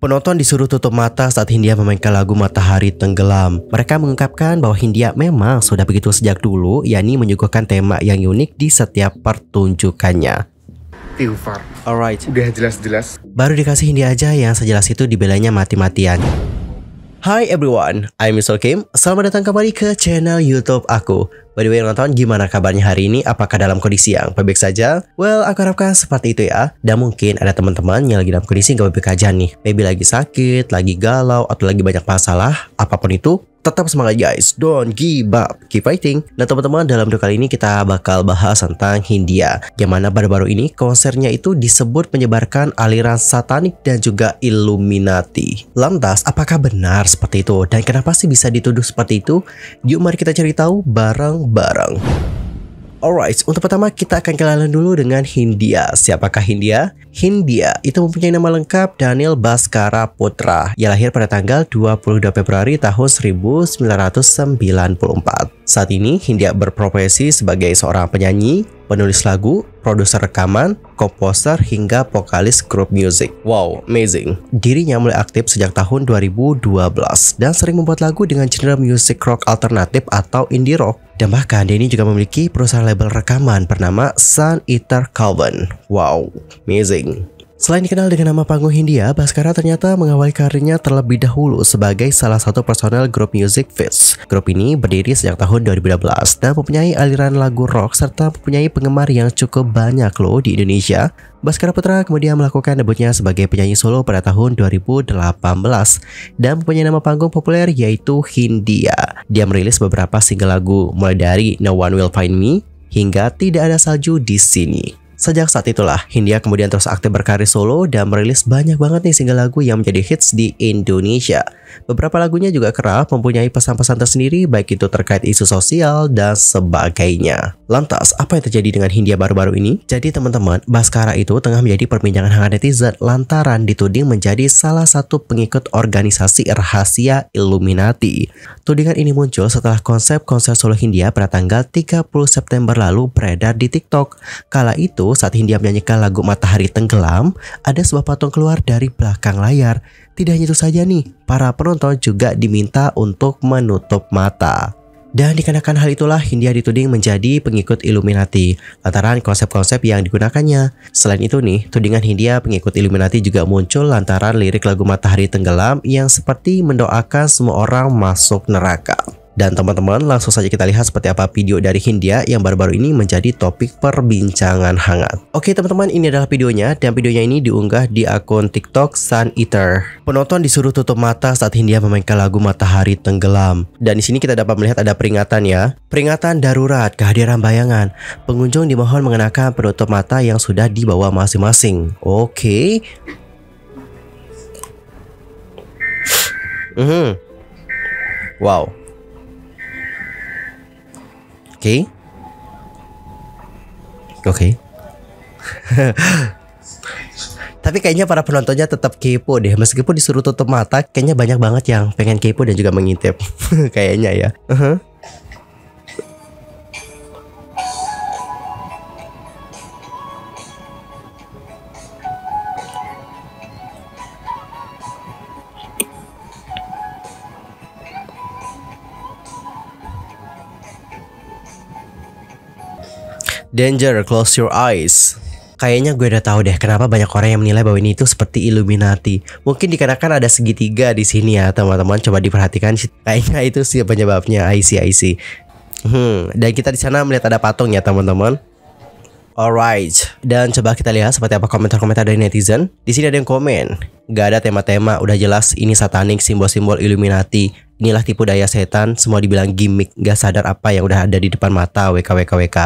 Penonton disuruh tutup mata saat Hindia memainkan lagu Matahari Tenggelam. Mereka mengungkapkan bahwa Hindia memang sudah begitu sejak dulu, yakni menyuguhkan tema yang unik di setiap pertunjukannya. Alright. Udah jelas-jelas. Baru dikasih Hindia aja yang sejelas itu dibelanya mati-matian. Hai everyone, I'm Mr. Kim. Selamat datang kembali ke channel YouTube aku. By the way, nonton gimana kabarnya hari ini? Apakah dalam kondisi yang baik saja? Well, aku harapkan seperti itu ya. Dan mungkin ada teman-teman yang lagi dalam kondisi nggak baik-baik aja nih. Maybe lagi sakit, lagi galau, atau lagi banyak masalah. Apapun itu, tetap semangat guys, don't give up, keep fighting. Nah teman-teman dalam video kali ini kita bakal bahas tentang Hindia, yang mana baru-baru ini konsernya itu disebut menyebarkan aliran satanik dan juga Illuminati. Lantas apakah benar seperti itu dan kenapa sih bisa dituduh seperti itu? Yuk mari kita cari tahu bareng-bareng. Alright, untuk pertama kita akan kenalan dulu dengan Hindia. Siapakah Hindia? Hindia itu mempunyai nama lengkap Daniel Baskara Putra. Ia lahir pada tanggal 22 Februari tahun 1994. Saat ini Hindia berprofesi sebagai seorang penyanyi, penulis lagu, produser rekaman, komposer hingga vokalis grup musik. Wow, amazing. Dirinya mulai aktif sejak tahun 2012 dan sering membuat lagu dengan genre musik rock alternatif atau indie rock. Dan bahkan Denny juga memiliki perusahaan label rekaman bernama Sun Eater Calvin. Wow, amazing. Selain dikenal dengan nama panggung Hindia, Baskara ternyata mengawali karirnya terlebih dahulu sebagai salah satu personel grup Music Fizz. Grup ini berdiri sejak tahun 2012 dan mempunyai aliran lagu rock serta mempunyai penggemar yang cukup banyak loh di Indonesia. Baskara Putra kemudian melakukan debutnya sebagai penyanyi solo pada tahun 2018 dan mempunyai nama panggung populer yaitu Hindia. Dia merilis beberapa single lagu mulai dari No One Will Find Me hingga Tidak Ada Salju di Sini. Sejak saat itulah, Hindia kemudian terus aktif berkarir solo dan merilis banyak banget nih single lagu yang menjadi hits di Indonesia. Beberapa lagunya juga kerap mempunyai pesan-pesan tersendiri baik itu terkait isu sosial dan sebagainya. Lantas, apa yang terjadi dengan Hindia baru-baru ini? Jadi teman-teman, Baskara itu tengah menjadi perbincangan hangat netizen lantaran dituding menjadi salah satu pengikut organisasi rahasia Illuminati. Tudingan ini muncul setelah konsep konser solo Hindia pada tanggal 30 September lalu beredar di TikTok. Kala itu, saat Hindia menyanyikan lagu Matahari Tenggelam, ada sebuah patung keluar dari belakang layar. Tidak hanya itu saja nih, para penonton juga diminta untuk menutup mata. Dan dikarenakan hal itulah Hindia dituding menjadi pengikut Illuminati lantaran konsep-konsep yang digunakannya. Selain itu nih, tudingan Hindia pengikut Illuminati juga muncul lantaran lirik lagu Matahari Tenggelam yang seperti mendoakan semua orang masuk neraka. Dan teman-teman langsung saja kita lihat seperti apa video dari Hindia yang baru-baru ini menjadi topik perbincangan hangat. Oke teman-teman ini adalah videonya dan videonya ini diunggah di akun TikTok Sun Eater. Penonton disuruh tutup mata saat Hindia memainkan lagu Matahari Tenggelam. Dan di sini kita dapat melihat ada peringatan ya. Peringatan darurat kehadiran bayangan. Pengunjung dimohon mengenakan penutup mata yang sudah dibawa masing-masing. Oke. Mm -hmm. Wow. Oke. Okay. Oke. Okay. Tapi kayaknya para penontonnya tetap kepo deh. Meskipun disuruh tutup mata, kayaknya banyak banget yang pengen kepo dan juga mengintip. kayaknya ya. Uh -huh. Danger, close your eyes. Kayaknya gue udah tahu deh kenapa banyak orang yang menilai bahwa ini tuh seperti Illuminati. Mungkin dikarenakan ada segitiga di sini ya teman-teman. Coba diperhatikan. Kayaknya itu sih penyebabnya. I see, I see. Hmm, dan kita di sana melihat ada patung ya teman-teman. Alright, dan coba kita lihat seperti apa komentar-komentar dari netizen. Di sini ada yang komen, gak ada tema-tema, udah jelas ini satanik, simbol-simbol Illuminati. Inilah tipu daya setan, semua dibilang gimmick, gak sadar apa yang udah ada di depan mata, WKWKWK. WK, WK.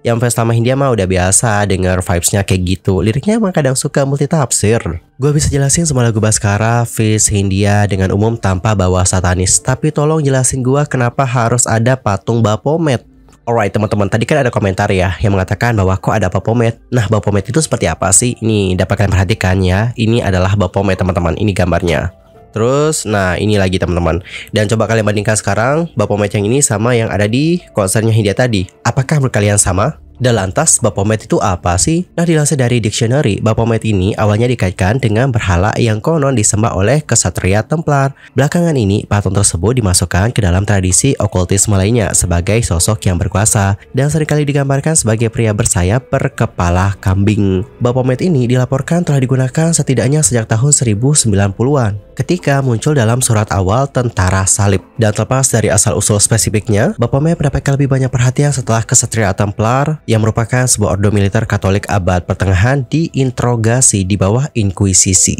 Yang fans lama Hindia mah udah biasa denger vibesnya kayak gitu. Liriknya emang kadang suka multi tafsir. Gue bisa jelasin semua lagu Baskara, Fizz, Hindia dengan umum tanpa bawa satanis. Tapi tolong jelasin gue kenapa harus ada patung Bapomet. Alright teman-teman, tadi kan ada komentar ya yang mengatakan bahwa kok ada Bapomet. Nah Bapomet itu seperti apa sih? Ini dapat kalian perhatikan ya. Ini adalah Bapomet teman-teman, ini gambarnya. Terus, nah ini lagi teman-teman. Dan coba kalian bandingkan sekarang Bapak Meceng ini sama yang ada di konsernya Hindia tadi. Apakah berkalian sama? Dan lantas Baphomet itu apa sih? Nah dilansir dari dictionary, Baphomet ini awalnya dikaitkan dengan berhala yang konon disembah oleh kesatria Templar. Belakangan ini patung tersebut dimasukkan ke dalam tradisi okultisme lainnya sebagai sosok yang berkuasa dan seringkali digambarkan sebagai pria bersayap berkepala kambing. Baphomet ini dilaporkan telah digunakan setidaknya sejak tahun 1090-an ketika muncul dalam surat awal tentara salib. Dan terlepas dari asal-usul spesifiknya, Baphomet mendapatkan lebih banyak perhatian setelah kesatria Templar yang merupakan sebuah ordo militer Katolik abad pertengahan diinterogasi di bawah Inkuisisi.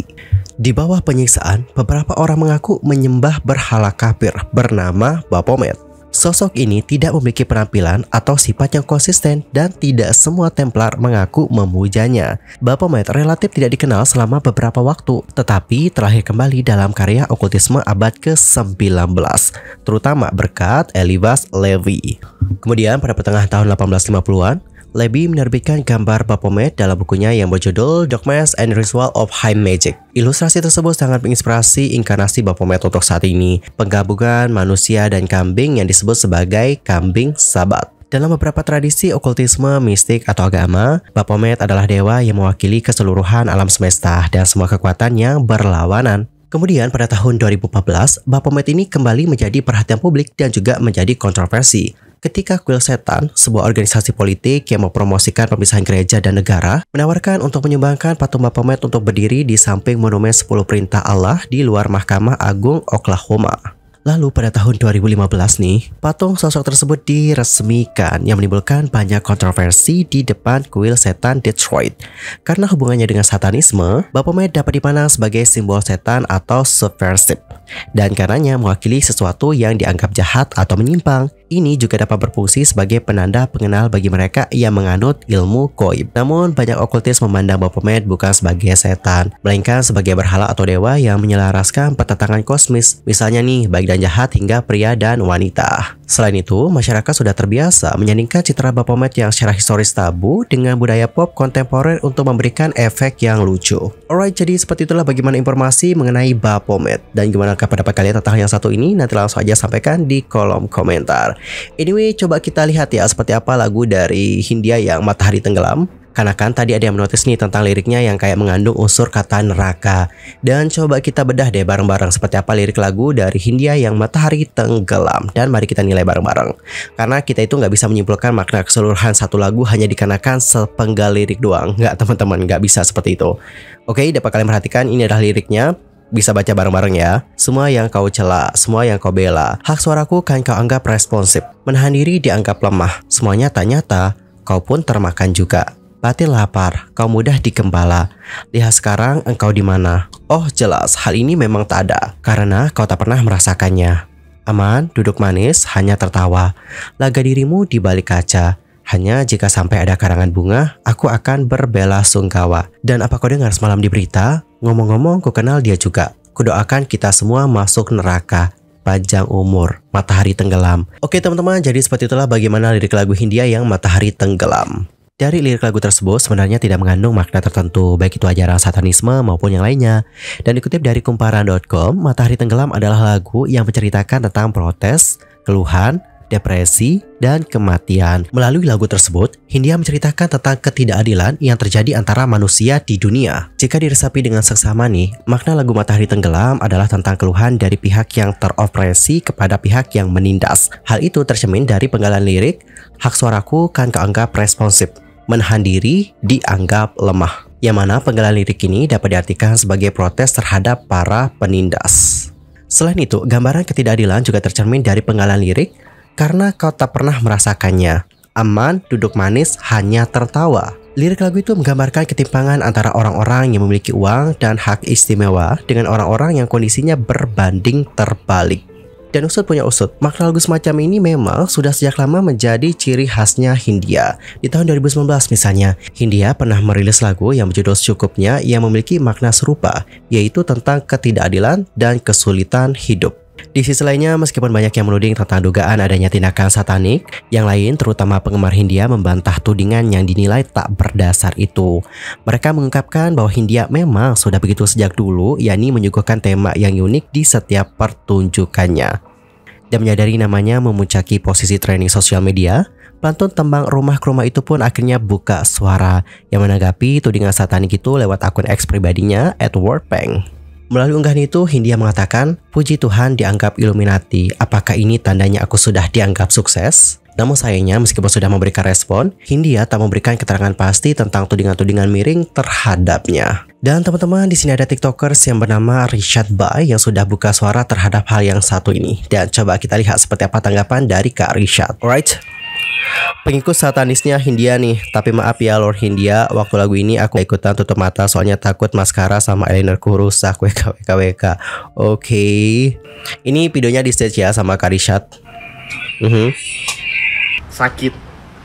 Di bawah penyiksaan, beberapa orang mengaku menyembah berhala kafir bernama Baphomet. Sosok ini tidak memiliki penampilan atau sifat yang konsisten dan tidak semua Templar mengaku memujanya. Baphomet relatif tidak dikenal selama beberapa waktu, tetapi terakhir kembali dalam karya okultisme abad ke-19, terutama berkat Elivas Levi. Kemudian pada pertengahan tahun 1850-an, Leby menerbitkan gambar Baphomet dalam bukunya yang berjudul Dogmas and Ritual of High Magic. Ilustrasi tersebut sangat menginspirasi inkarnasi Baphomet untuk saat ini, penggabungan manusia dan kambing yang disebut sebagai kambing sabat. Dalam beberapa tradisi okultisme, mistik, atau agama, Baphomet adalah dewa yang mewakili keseluruhan alam semesta dan semua kekuatan yang berlawanan. Kemudian pada tahun 2014, Baphomet ini kembali menjadi perhatian publik dan juga menjadi kontroversi ketika Kuil Setan, sebuah organisasi politik yang mempromosikan pemisahan gereja dan negara, menawarkan untuk menyumbangkan patung Baphomet untuk berdiri di samping monumen 10 perintah Allah di luar Mahkamah Agung Oklahoma. Lalu pada tahun 2015 nih, patung sosok tersebut diresmikan yang menimbulkan banyak kontroversi di depan kuil setan Detroit. Karena hubungannya dengan satanisme, Baphomet dapat dipandang sebagai simbol setan atau subversive. Dan karenanya mewakili sesuatu yang dianggap jahat atau menyimpang ini juga dapat berfungsi sebagai penanda pengenal bagi mereka yang menganut ilmu koib. Namun, banyak okultis memandang bahwa Baphomet bukan sebagai setan, melainkan sebagai berhala atau dewa yang menyelaraskan pertentangan kosmis, misalnya nih, baik dan jahat hingga pria dan wanita. Selain itu, masyarakat sudah terbiasa menyandingkan citra Baphomet yang secara historis tabu dengan budaya pop kontemporer untuk memberikan efek yang lucu. Alright, jadi seperti itulah bagaimana informasi mengenai Baphomet. Dan gimana pendapat kalian tentang yang satu ini? Nanti langsung aja sampaikan di kolom komentar. Anyway, coba kita lihat ya seperti apa lagu dari Hindia yang Matahari Tenggelam. Karena kan tadi ada yang menotis nih tentang liriknya yang kayak mengandung unsur kata neraka. Dan coba kita bedah deh bareng-bareng seperti apa lirik lagu dari Hindia yang matahari tenggelam. Dan mari kita nilai bareng-bareng. Karena kita itu nggak bisa menyimpulkan makna keseluruhan satu lagu hanya dikarenakan sepenggal lirik doang. Nggak teman-teman, nggak bisa seperti itu. Oke, dapat kalian perhatikan ini adalah liriknya bisa baca bareng-bareng ya. Semua yang kau cela, semua yang kau bela, hak suaraku kan kau anggap responsif. Menahan diri dianggap lemah, semuanya tak nyata, kau pun termakan juga. Batin lapar, kau mudah dikembala. Lihat sekarang engkau di mana. Oh jelas, hal ini memang tak ada, karena kau tak pernah merasakannya. Aman, duduk manis, hanya tertawa. Laga dirimu di balik kaca. Hanya jika sampai ada karangan bunga, aku akan berbela sungkawa. Dan apa kau dengar semalam di berita? Ngomong-ngomong, ku kenal dia juga. Kudoakan kita semua masuk neraka panjang umur, matahari tenggelam. Oke teman-teman, jadi seperti itulah bagaimana lirik lagu Hindia yang matahari tenggelam. Dari lirik lagu tersebut sebenarnya tidak mengandung makna tertentu, baik itu ajaran satanisme maupun yang lainnya. Dan dikutip dari kumparan.com, Matahari Tenggelam adalah lagu yang menceritakan tentang protes, keluhan, depresi, dan kematian. Melalui lagu tersebut, Hindia menceritakan tentang ketidakadilan yang terjadi antara manusia di dunia. Jika diresapi dengan seksama nih, makna lagu Matahari Tenggelam adalah tentang keluhan dari pihak yang teropresi kepada pihak yang menindas. Hal itu tercermin dari penggalan lirik, hak suaraku kan keanggap responsif, menahan diri dianggap lemah. Yang mana penggalan lirik ini dapat diartikan sebagai protes terhadap para penindas. Selain itu, gambaran ketidakadilan juga tercermin dari penggalan lirik, karena kau tak pernah merasakannya. Aman, duduk manis, hanya tertawa. Lirik lagu itu menggambarkan ketimpangan antara orang-orang yang memiliki uang dan hak istimewa dengan orang-orang yang kondisinya berbanding terbalik. Dan usut punya usut, makna lagu semacam ini memang sudah sejak lama menjadi ciri khasnya Hindia. Di tahun 2019 misalnya, Hindia pernah merilis lagu yang berjudul secukupnya yang memiliki makna serupa, yaitu tentang ketidakadilan dan kesulitan hidup. Di sisi lainnya, meskipun banyak yang menuding tentang dugaan adanya tindakan satanik, yang lain terutama penggemar Hindia membantah tudingan yang dinilai tak berdasar itu. Mereka mengungkapkan bahwa Hindia memang sudah begitu sejak dulu, yakni menyuguhkan tema yang unik di setiap pertunjukannya. Dan menyadari namanya memuncaki posisi training sosial media, pelantun tembang rumah ke rumah itu pun akhirnya buka suara yang menanggapi tudingan satanik itu lewat akun ex pribadinya, Edward Peng. Melalui unggahan itu, Hindia mengatakan, puji Tuhan dianggap Illuminati, apakah ini tandanya aku sudah dianggap sukses? Namun sayangnya meskipun sudah memberikan respon, Hindia tak memberikan keterangan pasti tentang tudingan-tudingan miring terhadapnya. Dan teman-teman, di sini ada TikTokers yang bernama Richard Bai yang sudah buka suara terhadap hal yang satu ini. Dan coba kita lihat seperti apa tanggapan dari Kak Richard. Alright, Pengikut satanisnya Hindia nih, tapi maaf ya Lord Hindia, waktu lagu ini aku ikutan tutup mata soalnya takut maskara sama eyeliner ku rusak WKWKWK. Oke. Okay. Ini videonya di stage ya sama Karishat. Mm -hmm. Sakit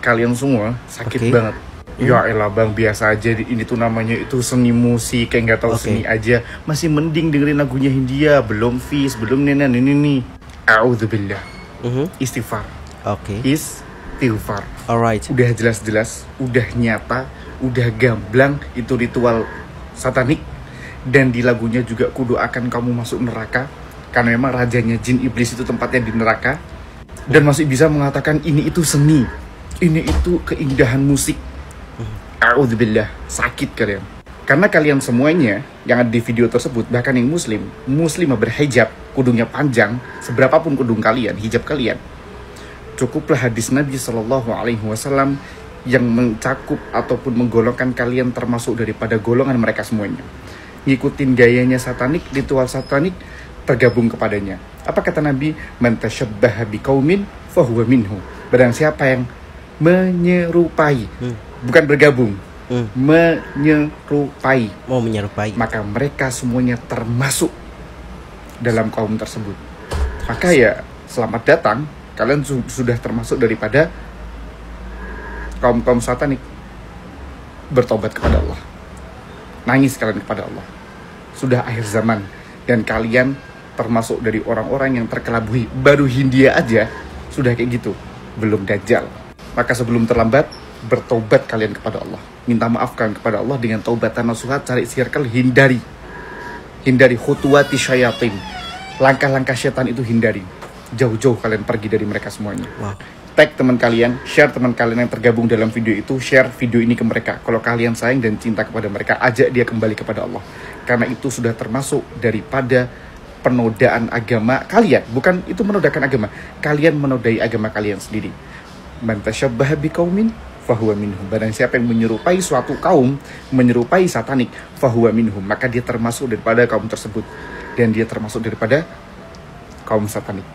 kalian semua, sakit okay. banget. Hmm. Ya elah bang biasa aja ini tuh namanya itu seni musik kayak nggak tahu okay. seni aja masih mending dengerin lagunya Hindia belum Fis belum Nenan ini nih. Audzubillah. Mm -hmm. Istighfar. Oke. Okay. Is istighfar. Alright. Udah jelas-jelas, udah nyata, udah gamblang itu ritual satanik dan di lagunya juga kudu akan kamu masuk neraka karena memang rajanya jin iblis itu tempatnya di neraka dan masih bisa mengatakan ini itu seni, ini itu keindahan musik. A'udzubillah, sakit kalian. Karena kalian semuanya yang ada di video tersebut, bahkan yang muslim, muslimah berhijab, kudungnya panjang, seberapapun kudung kalian, hijab kalian, cukuplah hadis Nabi Shallallahu Alaihi Wasallam yang mencakup ataupun menggolongkan kalian termasuk daripada golongan mereka semuanya. Ngikutin gayanya satanik, ritual satanik, tergabung kepadanya. Apa kata Nabi? bi kaumin fahuwa minhu. Barang siapa yang menyerupai, hmm. bukan bergabung, hmm. menyerupai. Mau menyerupai. Maka mereka semuanya termasuk dalam kaum tersebut. Maka ya selamat datang kalian su sudah termasuk daripada kaum kaum satanik bertobat kepada Allah nangis kalian kepada Allah sudah akhir zaman dan kalian termasuk dari orang-orang yang terkelabui baru Hindia aja sudah kayak gitu belum dajjal maka sebelum terlambat bertobat kalian kepada Allah minta maafkan kepada Allah dengan taubat nasuhat cari circle hindari hindari khutuwati syayatin langkah-langkah syaitan itu hindari jauh-jauh kalian pergi dari mereka semuanya. Wow. Tag teman kalian, share teman kalian yang tergabung dalam video itu, share video ini ke mereka. Kalau kalian sayang dan cinta kepada mereka, ajak dia kembali kepada Allah. Karena itu sudah termasuk daripada penodaan agama kalian. Bukan itu menodakan agama. Kalian menodai agama kalian sendiri. Mantasyabbaha kaumin fahuwa minhum. Barang siapa yang menyerupai suatu kaum, menyerupai satanik, fahuwa minhum, maka dia termasuk daripada kaum tersebut dan dia termasuk daripada kaum satanik.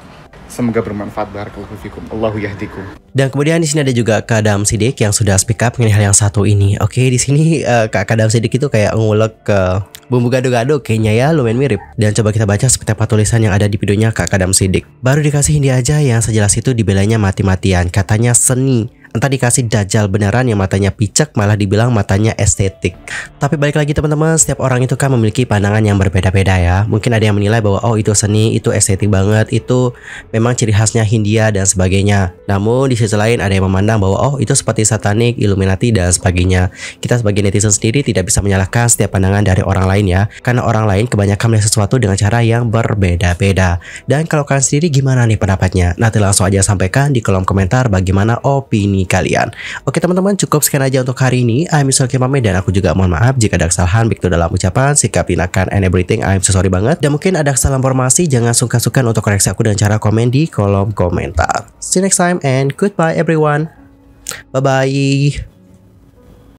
Semoga bermanfaat barakallahu fikum. Allahu yahdikum. Dan kemudian di sini ada juga Kak Adam Sidik yang sudah speak up mengenai hal yang satu ini. Oke, di sini uh, Kak Adam Sidik itu kayak ngulek ke eh, bumbu gado-gado kayaknya ya lumayan mirip. Dan coba kita baca seperti apa tulisan yang ada di videonya Kak Adam Sidik. Baru dikasih ini aja yang sejelas itu dibelanya mati-matian. Katanya seni entah dikasih dajal beneran yang matanya picek malah dibilang matanya estetik. Tapi balik lagi teman-teman, setiap orang itu kan memiliki pandangan yang berbeda-beda ya. Mungkin ada yang menilai bahwa oh itu seni, itu estetik banget, itu memang ciri khasnya Hindia dan sebagainya. Namun di sisi lain ada yang memandang bahwa oh itu seperti satanik, Illuminati dan sebagainya. Kita sebagai netizen sendiri tidak bisa menyalahkan setiap pandangan dari orang lain ya, karena orang lain kebanyakan melihat sesuatu dengan cara yang berbeda-beda. Dan kalau kalian sendiri gimana nih pendapatnya? Nanti langsung aja sampaikan di kolom komentar bagaimana opini mendampingi kalian. Oke teman-teman cukup sekian aja untuk hari ini. I'm Yusuf Kimame dan aku juga mohon maaf jika ada kesalahan begitu dalam ucapan, sikap, tindakan, and everything. I'm so sorry banget. Dan mungkin ada kesalahan informasi jangan sungkan-sungkan untuk koreksi aku dan cara komen di kolom komentar. See you next time and goodbye everyone. Bye-bye.